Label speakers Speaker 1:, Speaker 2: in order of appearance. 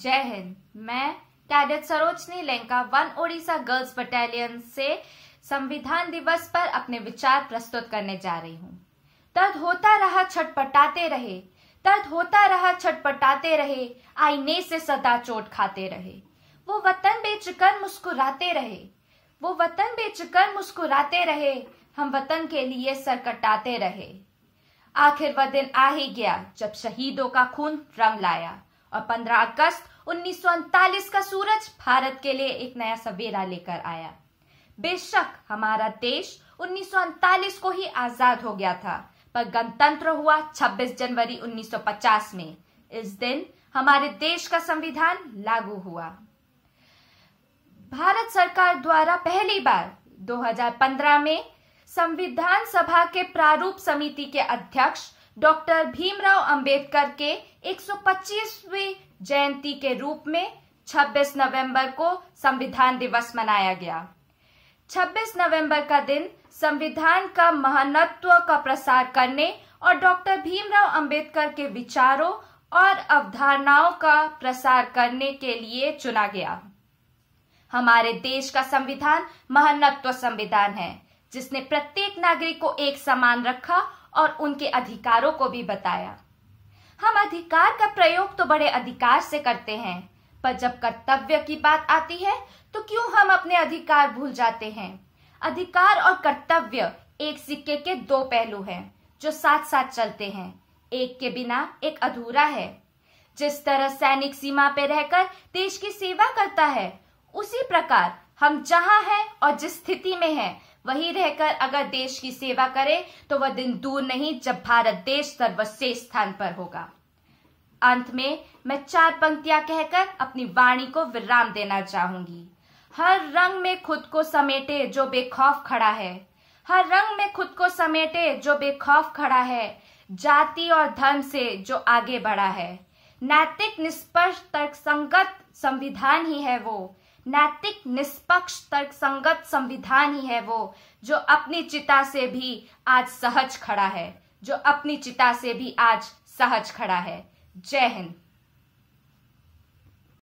Speaker 1: जय हिंद मैं cadet Sarojini Lenka one Odisha girls battalion से संविधान दिवस पर अपने विचार प्रस्तुत करने जा रही हूँ दर्द होता रहा छटपटाते रहे दर्द होता रहा छटपटाते रहे आईने से सदा चोट खाते रहे वो वतन बेचकर मुस्कुराते रहे वो वतन बेचकर मुस्कुराते रहे हम वतन के लिए सर कटाते रहे आखिर वह दिन आ ही गया जब शहीदों का खून रंग लाया और 15 अगस्त उन्नीस का सूरज भारत के लिए एक नया सवेरा लेकर आया बेशक हमारा देश उन्नीस को ही आजाद हो गया था पर गणतंत्र हुआ 26 जनवरी 1950 में इस दिन हमारे देश का संविधान लागू हुआ भारत सरकार द्वारा पहली बार 2015 में संविधान सभा के प्रारूप समिति के अध्यक्ष डॉक्टर भीमराव अंबेडकर के 125वीं जयंती के रूप में 26 नवंबर को संविधान दिवस मनाया गया 26 नवंबर का दिन संविधान का महानत्व का प्रसार करने और डॉक्टर भीमराव अंबेडकर के विचारों और अवधारणाओं का प्रसार करने के लिए चुना गया हमारे देश का संविधान महानत्व संविधान है जिसने प्रत्येक नागरिक को एक समान रखा और उनके अधिकारों को भी बताया हम अधिकार का प्रयोग तो बड़े अधिकार से करते हैं पर जब कर्तव्य की बात आती है तो क्यों हम अपने अधिकार भूल जाते हैं अधिकार और कर्तव्य एक सिक्के के दो पहलू हैं जो साथ साथ चलते हैं एक के बिना एक अधूरा है जिस तरह सैनिक सीमा पे रहकर देश की सेवा करता है उसी प्रकार हम जहाँ हैं और जिस स्थिति में हैं वही रहकर अगर देश की सेवा करे तो वह दिन दूर नहीं जब भारत देश सर्वश्रेष्ठ स्थान पर होगा अंत में मैं चार पंक्तियां कहकर अपनी वाणी को विराम देना चाहूंगी हर रंग में खुद को समेटे जो बेखौफ खड़ा है हर रंग में खुद को समेटे जो बेखौफ खड़ा है जाति और धर्म से जो आगे बढ़ा है नैतिक निष्पक्ष तर्क संगत संविधान ही है वो नैतिक निष्पक्ष तर्क संगत संविधान ही है वो जो अपनी चिता से भी आज सहज खड़ा है जो अपनी चिता से भी आज सहज खड़ा है जय हिंद